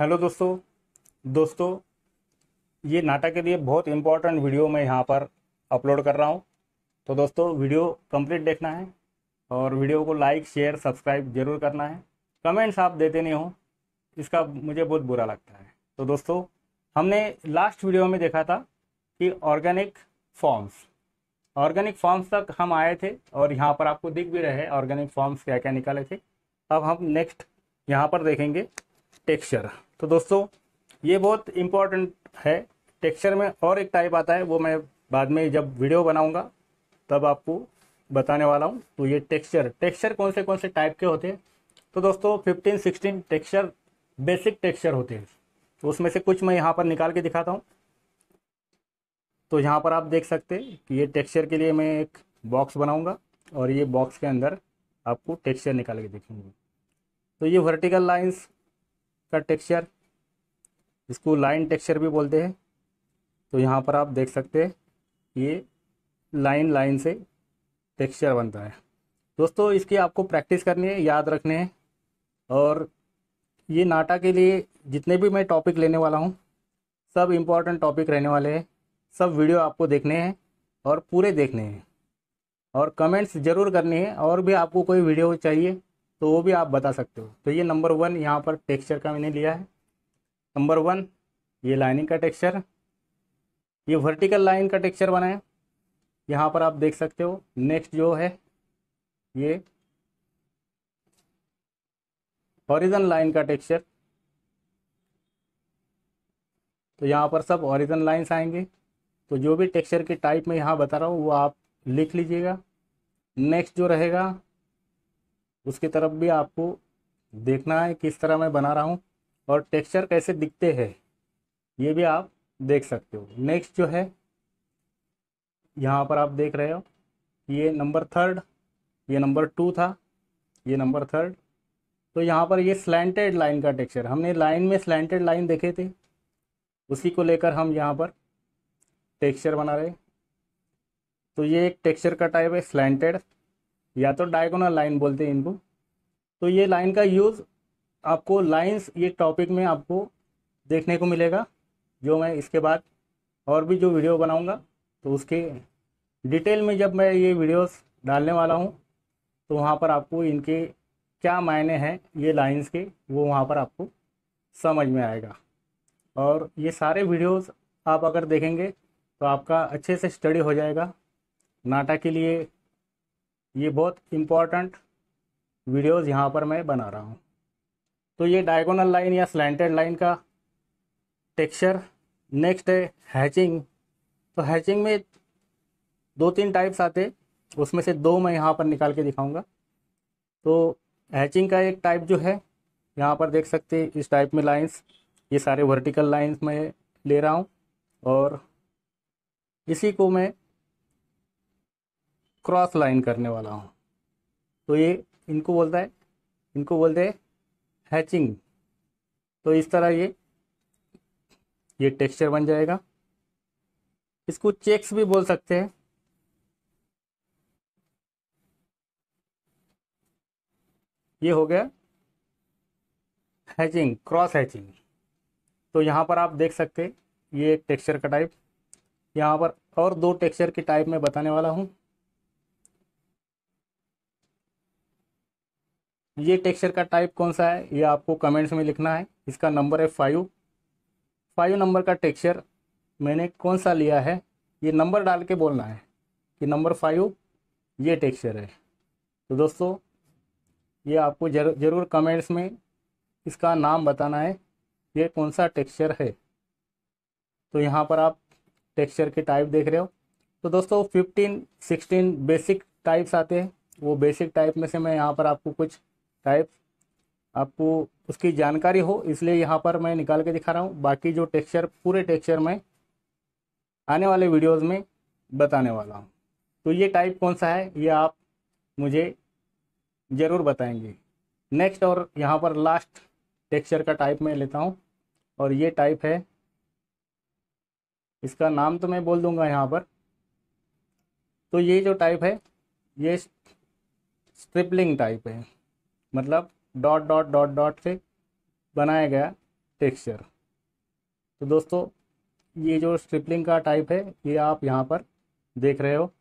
hello दोस्तों दोस्तों ये नाटक के लिए बहुत इंपॉर्टेंट वीडियो मैं यहाँ पर अपलोड कर रहा हूँ तो दोस्तों वीडियो कंप्लीट देखना है और वीडियो को लाइक शेयर सब्सक्राइब जरूर करना है कमेंट्स आप देते नहीं हो इसका मुझे बहुत बुरा लगता है तो दोस्तों हमने लास्ट वीडियो में देखा था कि ऑर्गेनिक फॉर्म्स ऑर्गेनिक फॉर्म्स तक हम आए थे और यहाँ पर आपको दिख भी रहे ऑर्गेनिक फॉर्म्स क्या क्या निकाले थे अब हम नेक्स्ट यहाँ पर देखेंगे टेक्सचर तो दोस्तों ये बहुत इम्पॉर्टेंट है टेक्सचर में और एक टाइप आता है वो मैं बाद में जब वीडियो बनाऊंगा तब आपको बताने वाला हूँ तो ये टेक्सचर टेक्सचर कौन से कौन से टाइप के होते हैं तो दोस्तों fifteen sixteen texture basic texture होते हैं तो उसमें से कुछ मैं यहाँ पर निकाल के दिखाता हूँ तो यहाँ पर आप देख सकते हैं कि ये टेक्सचर के लिए मैं एक बॉक्स बनाऊँगा और ये बॉक्स के अंदर आपको टेक्सचर निकाल के दिखेंगे तो ये वर्टिकल लाइन्स का टेक्सचर इसको लाइन टेक्सचर भी बोलते हैं तो यहाँ पर आप देख सकते हैं ये लाइन लाइन से टेक्सचर बनता है दोस्तों इसकी आपको प्रैक्टिस करनी है याद रखने हैं और ये नाटा के लिए जितने भी मैं टॉपिक लेने वाला हूँ सब इम्पॉर्टेंट टॉपिक रहने वाले हैं सब वीडियो आपको देखने हैं और पूरे देखने हैं और कमेंट्स ज़रूर करनी है और भी आपको कोई वीडियो चाहिए तो वो भी आप बता सकते हो तो ये नंबर वन यहाँ पर टेक्सचर का मैंने लिया है नंबर वन ये लाइनिंग का टेक्सचर ये वर्टिकल लाइन का टेक्सचर बना है यहाँ पर आप देख सकते हो नेक्स्ट जो है ये ऑरिजन लाइन का टेक्सचर तो यहाँ पर सब ऑरिजन लाइन्स आएंगे तो जो भी टेक्सचर के टाइप में यहाँ बता रहा हूँ वो आप लिख लीजिएगा नेक्स्ट जो रहेगा उसकी तरफ भी आपको देखना है किस तरह मैं बना रहा हूँ और टेक्सचर कैसे दिखते हैं ये भी आप देख सकते हो नेक्स्ट जो है यहाँ पर आप देख रहे हो ये नंबर थर्ड ये नंबर टू था ये नंबर थर्ड तो यहाँ पर ये स्लैंटेड लाइन का टेक्सचर हमने लाइन में स्लैंटेड लाइन देखे थे उसी को लेकर हम यहाँ पर टेक्सचर बना रहे तो ये एक टेक्सचर का टाइप है स्लैंटेड या तो डायगोनल लाइन बोलते हैं इनको तो ये लाइन का यूज़ आपको लाइंस ये टॉपिक में आपको देखने को मिलेगा जो मैं इसके बाद और भी जो वीडियो बनाऊंगा तो उसके डिटेल में जब मैं ये वीडियोस डालने वाला हूँ तो वहाँ पर आपको इनके क्या मायने हैं ये लाइंस के वो वहाँ पर आपको समझ में आएगा और ये सारे वीडियोस आप अगर देखेंगे तो आपका अच्छे से स्टडी हो जाएगा नाटा के लिए ये बहुत इम्पॉर्टेंट वीडियोस यहाँ पर मैं बना रहा हूँ तो ये डायगोनल लाइन या स्लैंटेड लाइन का टेक्सचर नेक्स्ट है हैचिंग तो हैचिंग में दो तीन टाइप्स आते उसमें से दो मैं यहाँ पर निकाल के दिखाऊंगा तो हैचिंग का एक टाइप जो है यहाँ पर देख सकते हैं इस टाइप में लाइंस ये सारे वर्टिकल लाइंस मैं ले रहा हूँ और इसी को मैं क्रॉस लाइन करने वाला हूँ तो ये इनको बोलता है इनको बोलते हैं हैचिंग तो इस तरह ये ये टेक्सचर बन जाएगा इसको चेक्स भी बोल सकते हैं ये हो गया हैचिंग क्रॉस हैचिंग तो यहाँ पर आप देख सकते ये एक टेक्सचर का टाइप यहाँ पर और दो टेक्सचर के टाइप में बताने वाला हूँ ये टेक्सचर का टाइप कौन सा है ये आपको कमेंट्स में लिखना है इसका नंबर है फाइव फाइव नंबर का टेक्सचर मैंने कौन सा लिया है ये नंबर डाल के बोलना है कि नंबर फाइव ये टेक्सचर है तो दोस्तों ये आपको जर जरूर कमेंट्स में इसका नाम बताना है ये कौन सा टेक्सचर है तो यहाँ पर आप टेक्सचर के टाइप देख रहे हो तो दोस्तों फिफ्टीन सिक्सटीन बेसिक टाइप्स आते हैं वो बेसिक टाइप में से मैं यहाँ पर आपको कुछ टाइप आपको उसकी जानकारी हो इसलिए यहाँ पर मैं निकाल के दिखा रहा हूँ बाकी जो टेक्सचर पूरे टेक्सचर में आने वाले वीडियोस में बताने वाला हूँ तो ये टाइप कौन सा है ये आप मुझे ज़रूर बताएंगे नेक्स्ट और यहाँ पर लास्ट टेक्सचर का टाइप मैं लेता हूँ और ये टाइप है इसका नाम तो मैं बोल दूंगा यहाँ पर तो ये जो टाइप है ये स्ट्रिपलिंग टाइप है मतलब डॉट डॉट डॉट डॉट से बनाया गया टेक्सचर तो दोस्तों ये जो स्ट्रिपलिंग का टाइप है ये आप यहाँ पर देख रहे हो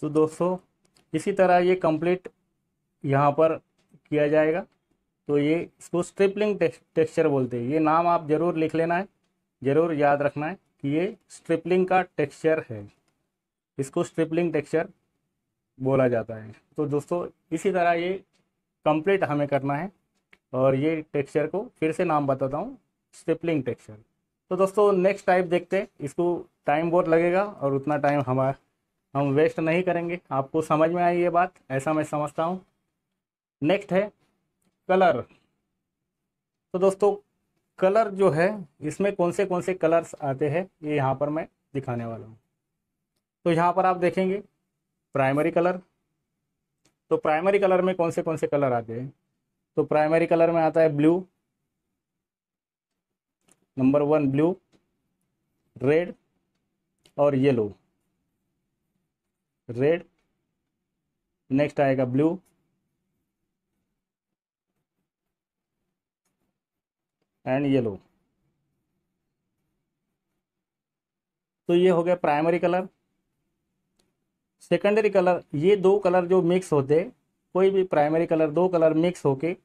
तो दोस्तों इसी तरह ये कंप्लीट यहाँ पर किया जाएगा तो ये इसको स्ट्रिपलिंग टेक्सचर बोलते हैं ये नाम आप ज़रूर लिख लेना है ज़रूर याद रखना है कि ये स्ट्रिपलिंग का टेक्सचर है इसको स्ट्रिपलिंग टेक्सचर बोला जाता है तो दोस्तों इसी तरह ये कंप्लीट हमें करना है और ये टेक्सचर को फिर से नाम बताता हूँ स्ट्रिपलिंग टेक्सचर तो दोस्तों नेक्स्ट टाइप देखते हैं इसको टाइम बहुत लगेगा और उतना टाइम हमारा हम वेस्ट नहीं करेंगे आपको समझ में आई ये बात ऐसा मैं समझता हूँ नेक्स्ट है कलर तो दोस्तों कलर जो है इसमें कौन से कौन से कलर्स आते हैं ये यहाँ पर मैं दिखाने वाला हूँ तो यहाँ पर आप देखेंगे प्राइमरी कलर तो प्राइमरी कलर में कौन से कौन से कलर आते हैं तो प्राइमरी कलर में आता है blue number one blue red और येलो रेड नेक्स्ट आएगा ब्लू एंड येलो तो ये हो गया प्राइमरी कलर सेकेंडरी कलर ये दो कलर जो मिक्स होते कोई भी प्राइमरी कलर दो कलर मिक्स होके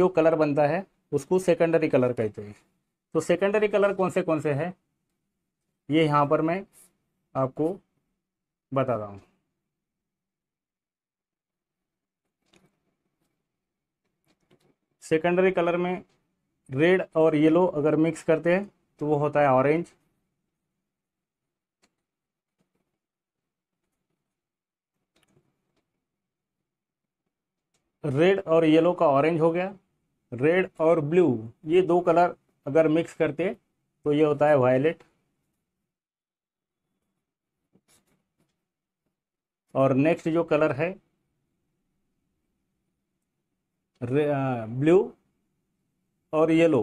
जो कलर बनता है उसको सेकेंडरी कलर कहते हैं तो सेकेंडरी कलर कौन से कौन से हैं ये यहाँ पर मैं आपको बता रहा हूँ सेकेंडरी कलर में रेड और येलो अगर मिक्स करते हैं तो वो होता है ऑरेंज रेड और येलो का ऑरेंज हो गया रेड और ब्लू ये दो कलर अगर मिक्स करते तो ये होता है वायलेट और नेक्स्ट जो कलर है ब्लू और येलो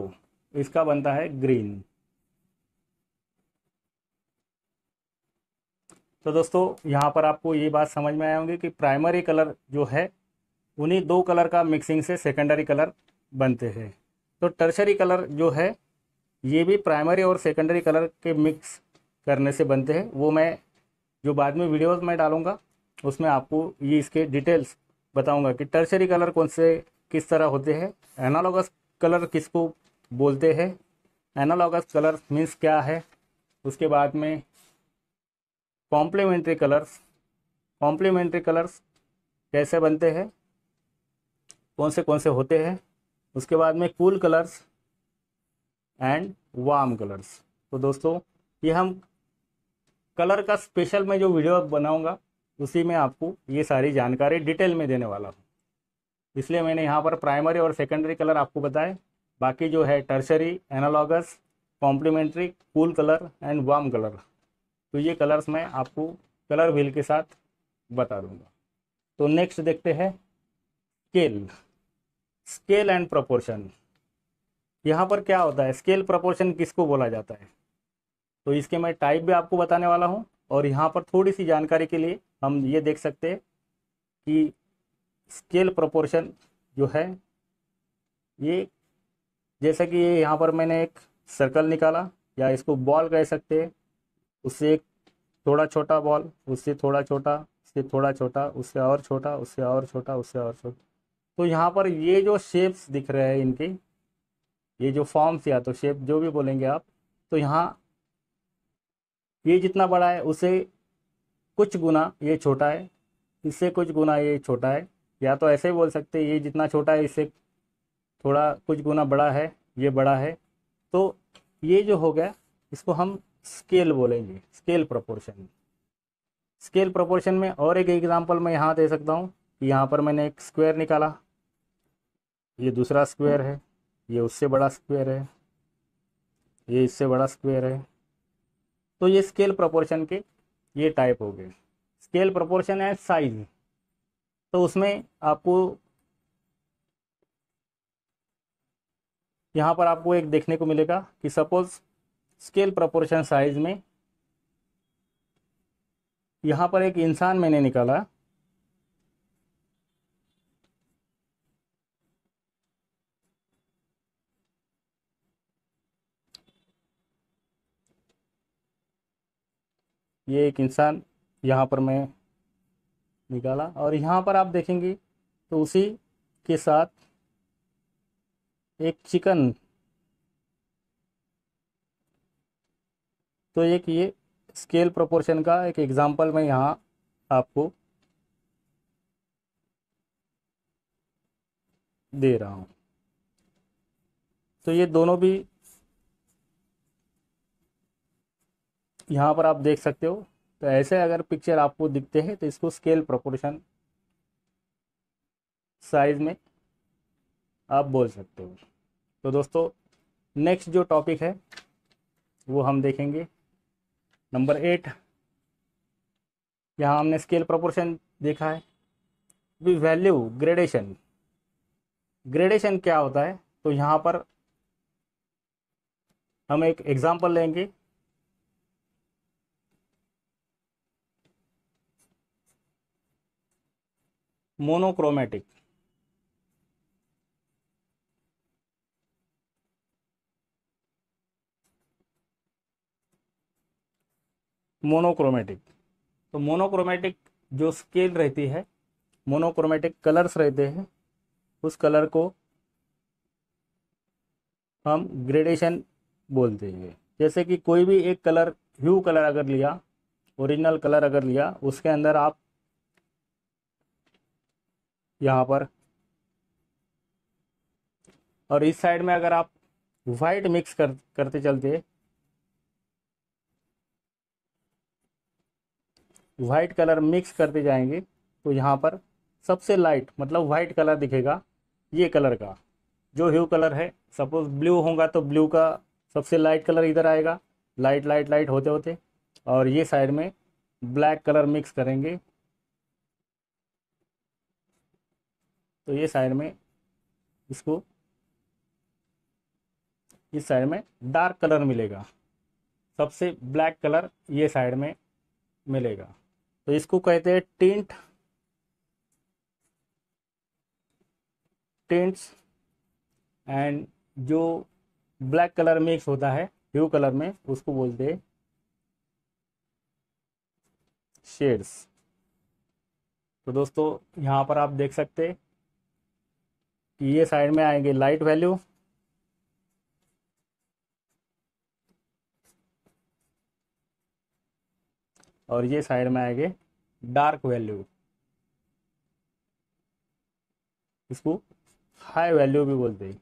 इसका बनता है ग्रीन तो दोस्तों यहाँ पर आपको ये बात समझ में आए होंगे कि प्राइमरी कलर जो है उन्हीं दो कलर का मिक्सिंग से सेकेंडरी कलर बनते हैं तो टर्शरी कलर जो है ये भी प्राइमरी और सेकेंडरी कलर के मिक्स करने से बनते हैं वो मैं जो बाद में वीडियोस में डालूँगा उसमें आपको ये इसके डिटेल्स बताऊँगा कि टर्शरी कलर कौन से किस तरह होते हैं एनालॉगस कलर किसको बोलते हैं एनालॉगस कलर मीन्स क्या है उसके बाद में कॉम्प्लीमेंट्री कलर्स कॉम्प्लीमेंट्री कलर्स कैसे बनते हैं कौन से कौन से होते हैं उसके बाद में cool colours and warm colours तो दोस्तों ये हम कलर का स्पेशल में जो वीडियो बनाऊंगा उसी में आपको ये सारी जानकारी डिटेल में देने वाला हूँ इसलिए मैंने यहाँ पर प्राइमरी और सेकेंडरी कलर आपको बताए बाकी जो है tertiary analogous complementary cool colour and warm colour तो ये कलर्स मैं आपको कलर व्हील के साथ बता दूंगा तो नेक्स्ट देखते हैं स्केल स्केल एंड प्रोपोर्शन यहाँ पर क्या होता है स्केल प्रोपोर्शन किसको बोला जाता है तो इसके मैं टाइप भी आपको बताने वाला हूँ और यहाँ पर थोड़ी सी जानकारी के लिए हम ये देख सकते हैं कि स्केल प्रोपोर्शन जो है ये जैसा कि यहाँ पर मैंने एक सर्कल निकाला या इसको बॉल कह सकते हैं उससे एक थोड़ा छोटा बॉल उससे थोड़ा छोटा उससे थोड़ा छोटा उससे और छोटा उससे और छोटा उससे और छोटा तो यहाँ पर ये जो शेप्स दिख रहे हैं इनके ये जो फॉर्म्स या तो शेप जो भी बोलेंगे आप तो यहाँ ये जितना बड़ा है उसे कुछ गुना ये छोटा है इससे कुछ गुना ये छोटा है या तो ऐसे ही बोल सकते ये जितना छोटा है इससे थोड़ा कुछ गुना बड़ा है ये बड़ा है तो ये जो हो गया इसको हम स्केल बोलेंगे स्केल प्रोपोर्शन स्केल प्रोपोर्शन में और एक एग्जांपल मैं यहाँ दे सकता हूँ यहाँ पर मैंने एक स्क्वायर निकाला ये दूसरा स्क्वायर है ये उससे बड़ा स्क्वायर है ये इससे बड़ा स्क्वायर है तो ये स्केल प्रोपोर्शन के ये टाइप हो गए स्केल प्रोपोर्शन एंड साइज तो उसमें आपको यहाँ पर आपको एक देखने को मिलेगा कि सपोज स्केल प्रपोर्शन साइज में यहाँ पर एक इंसान मैंने निकाला ये एक इंसान यहाँ पर मैं निकाला और यहाँ पर आप देखेंगे तो उसी के साथ एक चिकन तो एक ये स्केल प्रोपोर्शन का एक एग्जांपल मैं यहाँ आपको दे रहा हूँ तो ये दोनों भी यहाँ पर आप देख सकते हो तो ऐसे अगर पिक्चर आपको दिखते हैं तो इसको स्केल प्रोपोर्शन साइज में आप बोल सकते हो तो दोस्तों नेक्स्ट जो टॉपिक है वो हम देखेंगे नंबर एट यहाँ हमने स्केल प्रोपोर्शन देखा है अभी वैल्यू ग्रेडेशन ग्रेडेशन क्या होता है तो यहाँ पर हम एक एग्ज़ाम्पल लेंगे मोनोक्रोमेटिक मोनोक्रोमेटिक तो मोनोक्रोमेटिक जो स्केल रहती है मोनोक्रोमेटिक कलर्स रहते हैं उस कलर को हम ग्रेडेशन बोलते हैं जैसे कि कोई भी एक कलर ह्यू कलर अगर लिया ओरिजिनल कलर अगर लिया उसके अंदर आप यहाँ पर और इस साइड में अगर आप वाइट मिक्स कर करते चलते वाइट कलर मिक्स करते जाएंगे तो यहाँ पर सबसे लाइट मतलब वाइट कलर दिखेगा ये कलर का जो ह्यू कलर है सपोज ब्लू होगा तो ब्लू का सबसे लाइट कलर इधर आएगा लाइट लाइट लाइट होते होते और ये साइड में ब्लैक कलर मिक्स करेंगे तो ये साइड में इसको इस साइड में डार्क कलर मिलेगा सबसे ब्लैक कलर ये साइड में मिलेगा तो इसको कहते हैं टिंट टिंट्स एंड जो ब्लैक कलर मिक्स होता है ह्यू कलर में उसको बोलते हैं शेड्स तो दोस्तों यहाँ पर आप देख सकते ये साइड में आएंगे लाइट वैल्यू और ये साइड में आएंगे डार्क वैल्यू इसको हाई वैल्यू भी बोलते हैं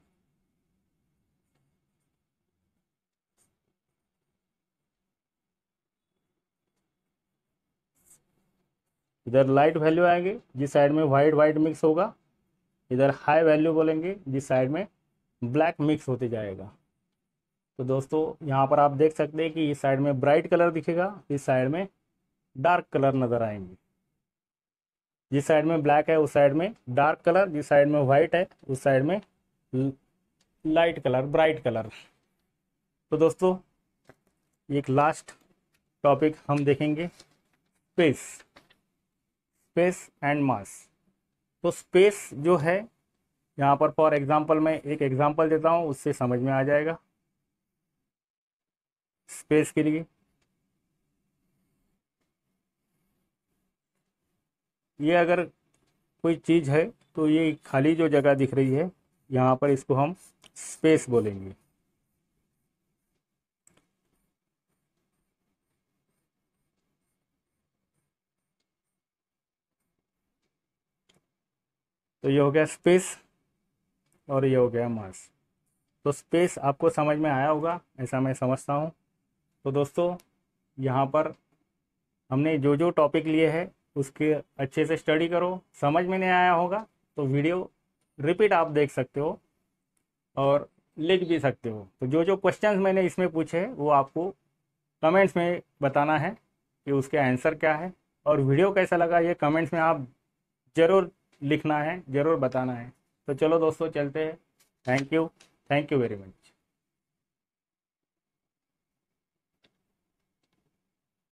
इधर लाइट वैल्यू आएंगे जिस साइड में व्हाइट व्हाइट मिक्स होगा इधर हाई वैल्यू बोलेंगे जिस साइड में ब्लैक मिक्स होते जाएगा तो दोस्तों यहाँ पर आप देख सकते हैं कि इस साइड में ब्राइट कलर दिखेगा इस साइड में डार्क कलर नज़र आएंगे जिस साइड में ब्लैक है उस साइड में डार्क कलर जिस साइड में वाइट है उस साइड में लाइट कलर ब्राइट कलर तो दोस्तों एक लास्ट टॉपिक हम देखेंगे स्पेस स्पेस एंड मास तो स्पेस जो है यहाँ पर फॉर एग्जाम्पल मैं एक एग्जाम्पल देता हूँ उससे समझ में आ जाएगा स्पेस के लिए ये अगर कोई चीज़ है तो ये खाली जो जगह दिख रही है यहाँ पर इसको हम स्पेस बोलेंगे तो ये हो गया स्पेस और ये हो गया मास तो स्पेस आपको समझ में आया होगा ऐसा मैं समझता हूँ तो दोस्तों यहाँ पर हमने जो जो टॉपिक लिए है उसके अच्छे से स्टडी करो समझ में नहीं आया होगा तो वीडियो रिपीट आप देख सकते हो और लिख भी सकते हो तो जो जो क्वेश्चंस मैंने इसमें पूछे वो आपको कमेंट्स में बताना है कि उसके आंसर क्या है और वीडियो कैसा लगा ये कमेंट्स में आप ज़रूर लिखना है ज़रूर बताना है तो चलो दोस्तों चलते हैं thank you thank you very much